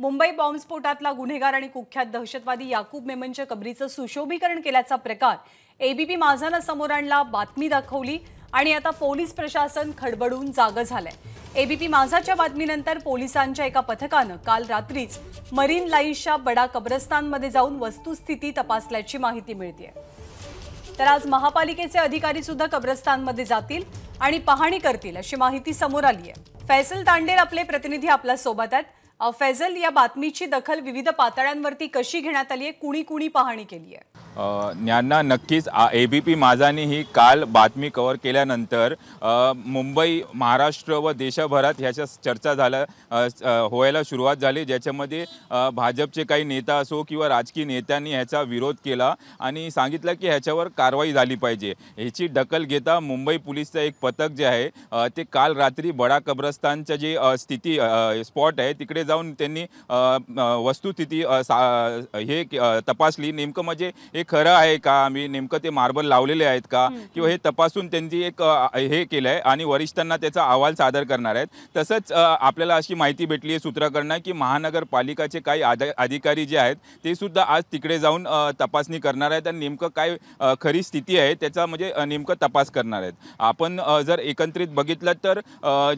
मुंबई बॉम्बस्फोटातला गुन्हेगार आणि कुख्यात दहशतवादी याकूब मेमनच्या कबरीचं सुशोभीकरण केल्याचा प्रकार एबीपी माझानं समोर आणला बातमी दाखवली आणि आता पोलीस प्रशासन खडबडून जागं झालंय एबीपी माझाच्या बातमीनंतर पोलिसांच्या एका पथकानं काल रात्रीच मरीन लाईशच्या बडा कब्रस्तानमध्ये जाऊन वस्तुस्थिती तपासल्याची माहिती मिळते तर आज महापालिकेचे अधिकारी सुद्धा कब्रस्तानमध्ये जातील आणि पाहणी करतील अशी माहिती समोर आली आहे फैसल तांडेल आपले प्रतिनिधी आपल्या सोबत आहेत फैजल या बातमीची दखल विविध पातळ्यांवरती कशी घेण्यात आली आहे कुणी कुणी पाहणी केली आहे ज्ञांना नक्कीच ए बी पी माझाने ही काल बातमी कव्हर केल्यानंतर मुंबई महाराष्ट्र व देशभरात ह्याच्या चर्चा झाल्या व्हायला सुरुवात झाली ज्याच्यामध्ये भाजपचे काही नेता असो किंवा राजकीय नेत्यांनी ह्याचा विरोध केला आणि सांगितलं की ह्याच्यावर कारवाई झाली पाहिजे ह्याची दखल घेता मुंबई पोलीसचं एक पथक जे आहे ते काल रात्री बडा कब्रस्तानच्या जे स्थिती स्पॉट आहे तिकडे जाऊन त्यांनी वस्तुस्थिती सा हे तपासली नेमकं म्हणजे हे खरं आहे का आम्ही नेमकं ते मार्बल लावलेले आहेत का किंवा हे तपासून त्यांची एक हे केलं आहे आणि वरिष्ठांना त्याचा अहवाल सादर करणार आहेत तसंच आपल्याला अशी माहिती भेटली आहे सूत्राकडनं की महानगरपालिकाचे काही अधिकारी जे आहेत ते सुद्धा आज तिकडे जाऊन तपासणी करणार आहेत आणि नेमकं काय खरी स्थिती आहे त्याचा म्हणजे नेमकं तपास करणार आहेत आपण जर एकत्रित बघितलं तर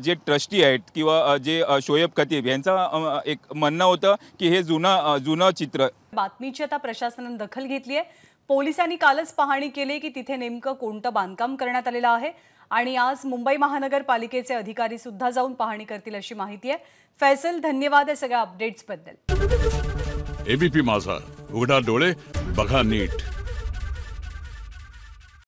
जे ट्रस्टी आहेत किंवा जे शोएब खतीब यांचा एक म्हणणं होतं की हे जुनं जुनं चित्र बातमीची आता प्रशासनानं दखल घेतली आहे पोलिसांनी कालच पाहणी केली की तिथे नेमकं कोणतं बांधकाम करण्यात आलेलं आहे आणि आज मुंबई महानगरपालिकेचे अधिकारी सुद्धा जाऊन पाहणी करतील अशी माहिती आहे फैसल धन्यवाद या सगळ्या अपडेट्स बद्दल एबीपी माझा उघडा डोळे बघा नीट